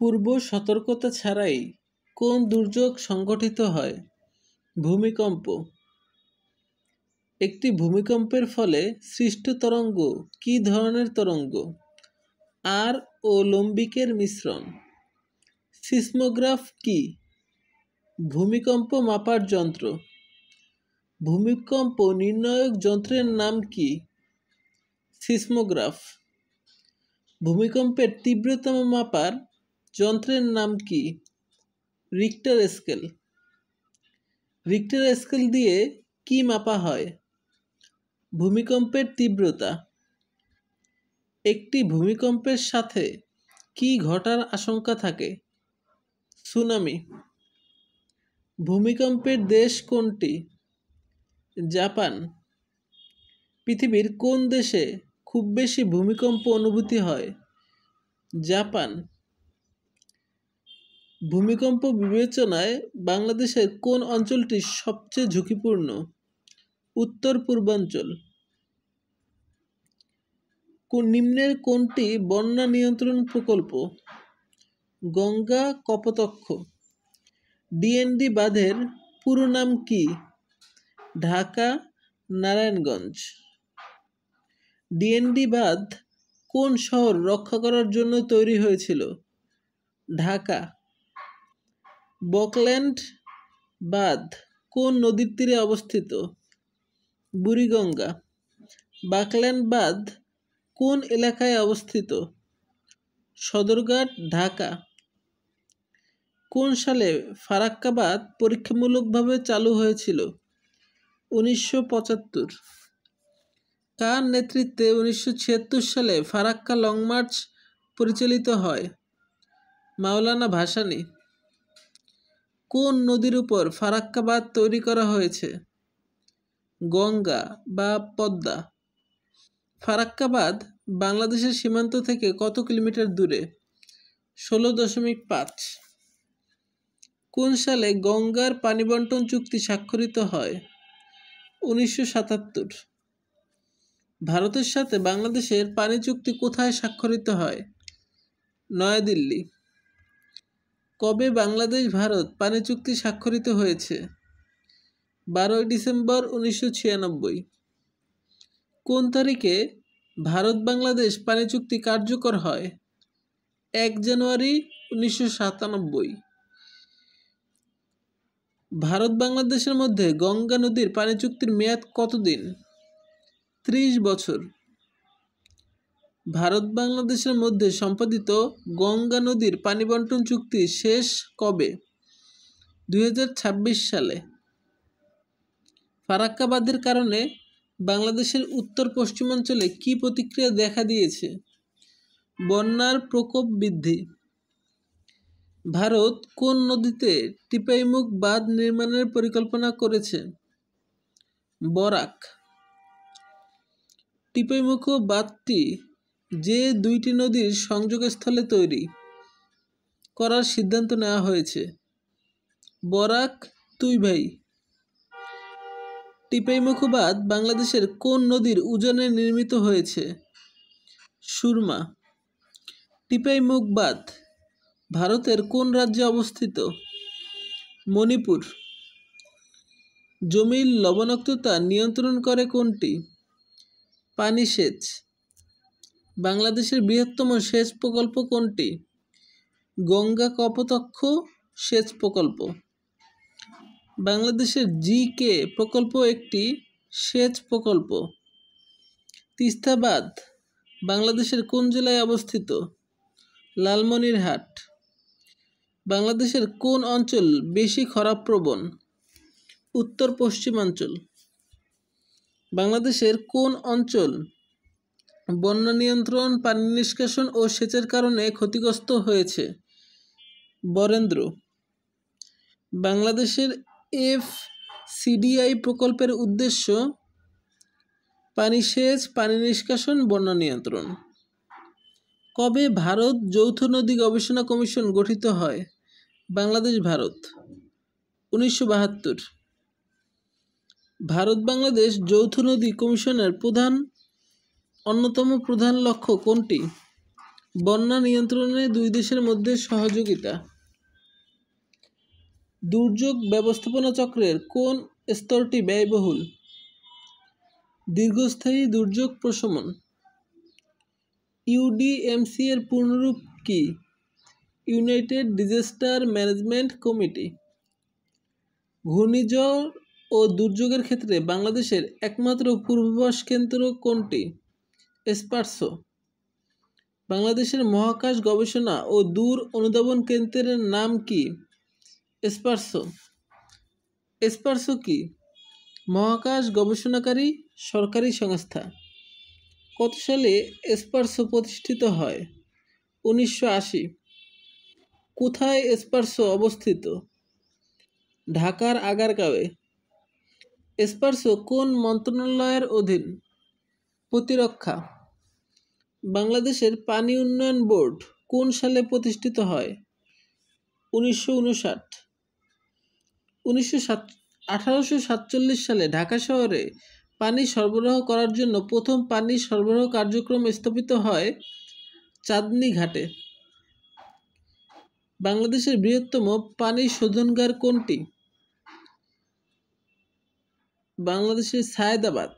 পূর্ব সতর্কতা ছাড়াই কোন দুর্যোগ সংঘটিত হয় ভূমিকম্প একটি ভূমিকম্পের ফলে সৃষ্ট তরঙ্গ কি ধরনের তরঙ্গ আর ও লম্বিকের মিশ্রণ সিসমোগ্রাফ কি ভূমিকম্প মাপার যন্ত্র ভূমিকম্প নির্ণায়ক যন্ত্রের নাম কি সিসমোগ্রাফ ভূমিকম্পের তীব্রতম মাপার যন্ত্রের নাম কি রিক্টার স্কেল রিক্টার স্কেল দিয়ে কি মাপা হয় ভূমিকম্পের তীব্রতা একটি ভূমিকম্পের সাথে কি ঘটার আশঙ্কা থাকে সুনামি ভূমিকম্পের দেশ কোনটি জাপান পৃথিবীর কোন দেশে খুব বেশি ভূমিকম্প অনুভূতি হয় জাপান ভূমিকম্প বিবেচনায় বাংলাদেশের কোন অঞ্চলটি সবচেয়ে ঝুঁকিপূর্ণ উত্তর পূর্বাঞ্চল নিম্নের কোনটি বন্যা নিয়ন্ত্রণ প্রকল্প গঙ্গা কপতক্ষ ডিএনডি বাঁধের পুরো নাম কি ঢাকা নারায়ণগঞ্জ ডিএনডি বাঁধ কোন শহর রক্ষা করার জন্য তৈরি হয়েছিল ঢাকা বকল্যান্ড বাঁধ কোন নদীর তীরে অবস্থিত বুড়িগঙ্গা বাকল্যান্ড বাঁধ কোন এলাকায় অবস্থিত সদরঘাট ঢাকা কোন সালে ফারাক্কাবাদ পরীক্ষামূলকভাবে চালু হয়েছিল উনিশশো পঁচাত্তর কার নেতৃত্বে উনিশশো ছিয়াত্তর সালে ফারাক্কা লং মার্চ পরিচালিত হয় মাওলানা ভাসানী কোন নদীর উপর ফারাক্কা বাঁধ তৈরি করা হয়েছে গঙ্গা বা পদ্মা ফারাক্কা বাঁধ বাংলাদেশের সীমান্ত থেকে কত কিলোমিটার দূরে ষোলো দশমিক পাঁচ কোন সালে গঙ্গার পানি বন্টন চুক্তি স্বাক্ষরিত হয় উনিশশো সাতাত্তর ভারতের সাথে বাংলাদেশের পানি চুক্তি কোথায় স্বাক্ষরিত হয় নয়াদিল্লি কবে বাংলাদেশ ভারত পানি চুক্তি স্বাক্ষরিত হয়েছে বারোই ডিসেম্বর উনিশশো ছিয়ানব্বই কোন তারিখে ভারত বাংলাদেশ পানি চুক্তি কার্যকর হয় এক জানুয়ারি উনিশশো সাতানব্বই ভারত বাংলাদেশের মধ্যে গঙ্গা নদীর পানি চুক্তির মেয়াদ কতদিন ত্রিশ বছর ভারত বাংলাদেশের মধ্যে সম্পাদিত গঙ্গা নদীর পানি বন্টন চুক্তি শেষ কবে দুই সালে ফারাক্কাবাদের কারণে বাংলাদেশের উত্তর পশ্চিমাঞ্চলে কি প্রতিক্রিয়া দেখা দিয়েছে বন্যার প্রকোপ বৃদ্ধি ভারত কোন নদীতে টিপাইমুখ বাঁধ নির্মাণের পরিকল্পনা করেছে বরাক টিপাইমুখ বাঁধটি যে দুইটি নদীর সংযোগস্থলে তৈরি করার সিদ্ধান্ত নেওয়া হয়েছে বরাক তুই ভাই টিপাইমুখবাদ বাংলাদেশের কোন নদীর উজানে নির্মিত হয়েছে সুরমা টিপাইমুখবাদ ভারতের কোন রাজ্যে অবস্থিত মণিপুর জমির লবণাক্ততা নিয়ন্ত্রণ করে কোনটি পানি সেচ বাংলাদেশের বৃহত্তম সেচ প্রকল্প কোনটি গঙ্গা কপতক্ষ সেচ প্রকল্প বাংলাদেশের জিকে প্রকল্প একটি সেচ প্রকল্প তিস্তাবাদ বাংলাদেশের কোন জেলায় অবস্থিত লালমনিরহাট বাংলাদেশের কোন অঞ্চল বেশি খরাপ্রবণ উত্তর পশ্চিমাঞ্চল বাংলাদেশের কোন অঞ্চল বন্যা নিয়ন্ত্রণ পানি নিষ্কাশন ও সেচের কারণে ক্ষতিগ্রস্ত হয়েছে বরেন্দ্র বাংলাদেশের এফ সিডিআই প্রকল্পের উদ্দেশ্য পানি সেচ পানি নিষ্কাশন বন্যা নিয়ন্ত্রণ কবে ভারত যৌথ নদী গবেষণা কমিশন গঠিত হয় বাংলাদেশ ভারত উনিশশো বাহাত্তর ভারত বাংলাদেশ যৌথ নদী কমিশনের প্রধান অন্যতম প্রধান লক্ষ্য কোনটি বন্যা নিয়ন্ত্রণে দুই দেশের মধ্যে সহযোগিতা দুর্যোগ ব্যবস্থাপনা চক্রের কোন স্তরটি ব্যয়বহুল দীর্ঘস্থায়ী দুর্যোগ প্রশমন ইউডিএমসি এর পূর্ণরূপ কি ইউনাইটেড ডিজাস্টার ম্যানেজমেন্ট কমিটি ঘূর্ণিঝড় ও দুর্যোগের ক্ষেত্রে বাংলাদেশের একমাত্র পূর্বাভাস কেন্দ্র কোনটি স্পার্সো বাংলাদেশের মহাকাশ গবেষণা ও দূর অনুধাবন কেন্দ্রের নাম কি স্পার্সো স্পার্সো কি মহাকাশ গবেষণাকারী সরকারি সংস্থা কত সালে স্পার্সো প্রতিষ্ঠিত হয় উনিশশো আশি কোথায় স্পার্সো অবস্থিত ঢাকার আগারগাঁওয়ে স্পার্সো কোন মন্ত্রণালয়ের অধীন প্রতিরক্ষা বাংলাদেশের পানি উন্নয়ন বোর্ড কোন সালে প্রতিষ্ঠিত হয় উনিশশো উনষাট উনিশশো সাত আঠারোশো সাতচল্লিশ সালে ঢাকা শহরে পানি সরবরাহ করার জন্য প্রথম পানি সরবরাহ কার্যক্রম স্থাপিত হয় চাঁদনি ঘাটে বাংলাদেশের বৃহত্তম পানি শোধনগার কোনটি বাংলাদেশের সায়দাবাদ